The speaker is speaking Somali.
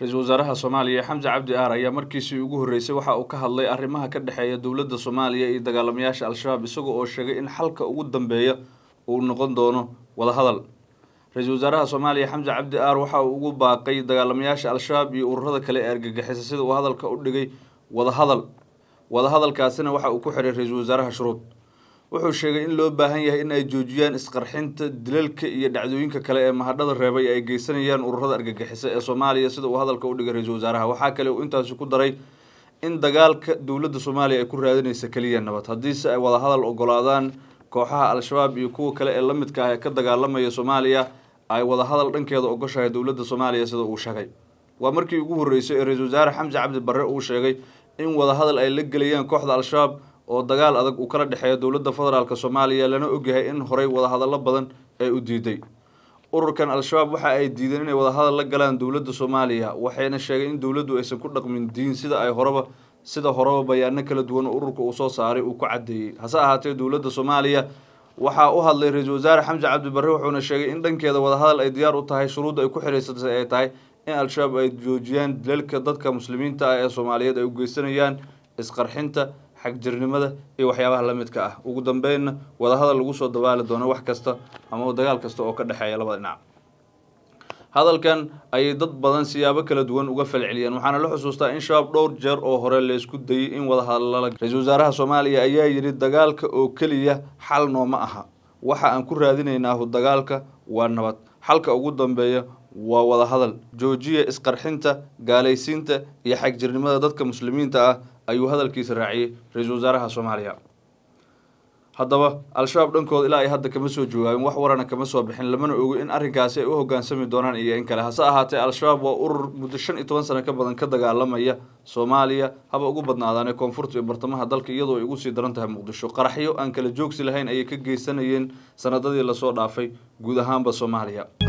ra-iisul wasaaraha soomaaliya xamse cabdi aar ayaa markiisii ugu horreysay waxa uu ka hadlay arrimaha ka dhexeeya dowladda soomaaliya iyo dagaalamayaasha al-shabaab isaga oo sheegay in xalka ugu dambeeya uu noqon doono wadahadal ra-iisul wasaaraha soomaaliya xamse cabdi aar waxa uu ugu baaqay dagaalamayaasha al-shabaab iyo ururada kale ee argagixisa sida uu hadalka u dhigay wadahadal wadahadalkaasina waxa uu ku xiray ra-iisul wasaaraha shuruud wuxuu sheegay in loo baahan yahay in ay joojiyaan isqarxinta dilalka iyo dhacdooyinka kale ee mahadhada reebay ay geysanayaan ururada argagixisa ee soomaaliya sida uu hadalka u dhigay ra-iisul wasaaraha waxaa kale uu intaasi ku daray in dagaalka dowladda soomaaliya ay ku raadinaysa keliya nabad haddiise ay wadahadal ogolaadaan kooxaha al-shabaab iyo kuwa kale ee la midka ah ee ka dagaalamaya soomaaliya ay wadahadal dhankeeda ogoshahay dowladda soomaaliya sida uu sheegay waa markii ugu horreysay ee ra-iisul wasaare xamse cabdi barre uu sheegay in wadahadal ay la gelayaan kooxda al-shabaab oo dagaal adag uu kala dhexeeyo dowladda federaalk soomaaliya lana ogyahay in horay wadahadallo badan ay u diiday ururkan al-shabaab waxa ay diideen inay wadahadal la galaan dowladda soomaaliya waxayna sheegay in dowladdu aysan ku dhaqmin diin sida ay horeba sida horaba bayaanno kala duwan oo ururka uu soo saaray uu ku caddeeyey hase ahaatee dowladda soomaaliya waxaa u hadlay ra-iisul wasaare xamse cabdibarre wuxuuna sheegay in dhankeeda wadahadal ay diyaar u tahay shuruudda ay ku xidhaysatay ay tahay in al-shabaab ay joojiyaan dilalka dadka muslimiinta ah ee soomaaliyeed ay u geysanayaan isqarxinta xagjirnimada iyo waxyaabaha la midka ah ugu dambeynna wadahadal lagu soo dabaali doono wax kasta ama dagaal kasta oo ka dhexeeya labada dhinac hadalkan ayay dad badan siyaabo kala duwan uga falceliyeen waxaana la xusuustaa in shabaab dhowr jeer oo hore laysku dayay in wadahadalala ra-iisul wasaaraha soomaaliya ayaa yidhi dagaalka oo keliya xal nooma aha waxa aan ku raadinaynaahu dagaalka waa nabad xalka ugu dambeeya waa wadahadal joojiya isqarxinta gaalaysiinta iyo xagjirnimada dadka muslimiinta ah ayuu hadalkiisa raaciyey ra-iisul wasaaraha soomaaliya haddaba al-shabaab dhankooda ilaa ay hadda kama soo jawaabin wax warana kama soo bixin lamana ogo in arrinkaasi ay u hogaansami doonaan iyo in kale hase ahaatee al-shabaab waa urur muddo shan iyo toban sana ka badan ka dagaalamaya soomaaliya haba ugu badnaadaane koonfurta iyo bartamaha dalka iyadoo ay ugu sii daran tahay muqdisho qaraxyo aan kala joogsi lahayn ayay ka geysanayeen sanadadii lasoo dhaafay guud ahaanba soomaaliya